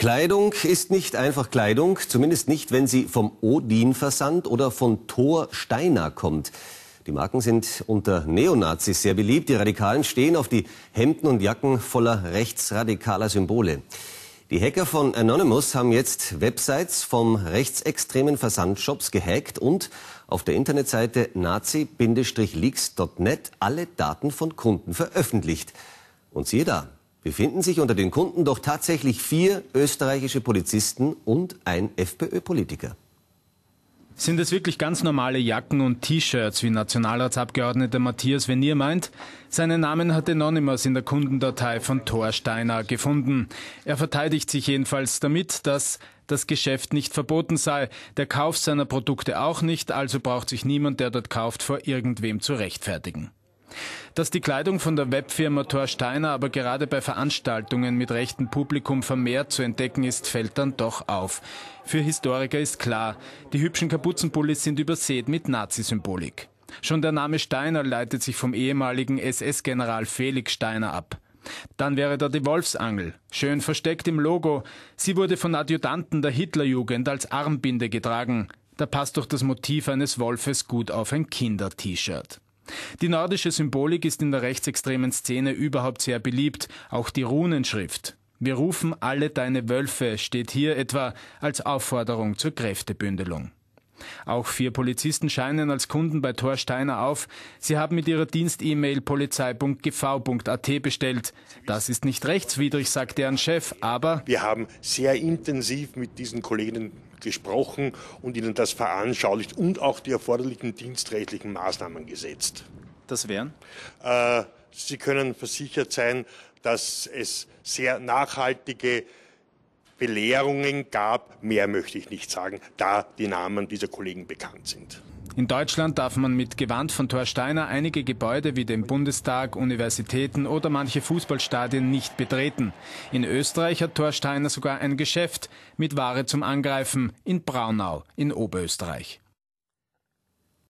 Kleidung ist nicht einfach Kleidung, zumindest nicht, wenn sie vom Odin-Versand oder von Thor Steiner kommt. Die Marken sind unter Neonazis sehr beliebt. Die Radikalen stehen auf die Hemden und Jacken voller rechtsradikaler Symbole. Die Hacker von Anonymous haben jetzt Websites vom rechtsextremen Versandshops gehackt und auf der Internetseite nazi-leaks.net alle Daten von Kunden veröffentlicht. Und siehe da, befinden sich unter den Kunden doch tatsächlich vier österreichische Polizisten und ein FPÖ-Politiker. Sind es wirklich ganz normale Jacken und T-Shirts, wie Nationalratsabgeordneter Matthias Venier meint? Seinen Namen hat Anonymous in der Kundendatei von Thorsteiner gefunden. Er verteidigt sich jedenfalls damit, dass das Geschäft nicht verboten sei, der Kauf seiner Produkte auch nicht, also braucht sich niemand, der dort kauft, vor irgendwem zu rechtfertigen. Dass die Kleidung von der Webfirma Thor Steiner aber gerade bei Veranstaltungen mit rechtem Publikum vermehrt zu entdecken ist, fällt dann doch auf. Für Historiker ist klar, die hübschen Kapuzenpullis sind übersät mit Nazi-Symbolik. Schon der Name Steiner leitet sich vom ehemaligen SS-General Felix Steiner ab. Dann wäre da die Wolfsangel, schön versteckt im Logo. Sie wurde von Adjutanten der Hitlerjugend als Armbinde getragen. Da passt doch das Motiv eines Wolfes gut auf ein Kinder-T-Shirt. Die nordische Symbolik ist in der rechtsextremen Szene überhaupt sehr beliebt, auch die Runenschrift. Wir rufen alle deine Wölfe steht hier etwa als Aufforderung zur Kräftebündelung. Auch vier Polizisten scheinen als Kunden bei Thor Steiner auf. Sie haben mit ihrer Dienst-E-Mail polizei.gv.at bestellt. Das ist nicht rechtswidrig, sagt deren Chef, aber... Wir haben sehr intensiv mit diesen Kolleginnen gesprochen und ihnen das veranschaulicht und auch die erforderlichen dienstrechtlichen Maßnahmen gesetzt. Das wären? Äh, Sie können versichert sein, dass es sehr nachhaltige Belehrungen gab. Mehr möchte ich nicht sagen, da die Namen dieser Kollegen bekannt sind. In Deutschland darf man mit Gewand von Thor Steiner einige Gebäude wie den Bundestag, Universitäten oder manche Fußballstadien nicht betreten. In Österreich hat Thor Steiner sogar ein Geschäft mit Ware zum Angreifen in Braunau in Oberösterreich.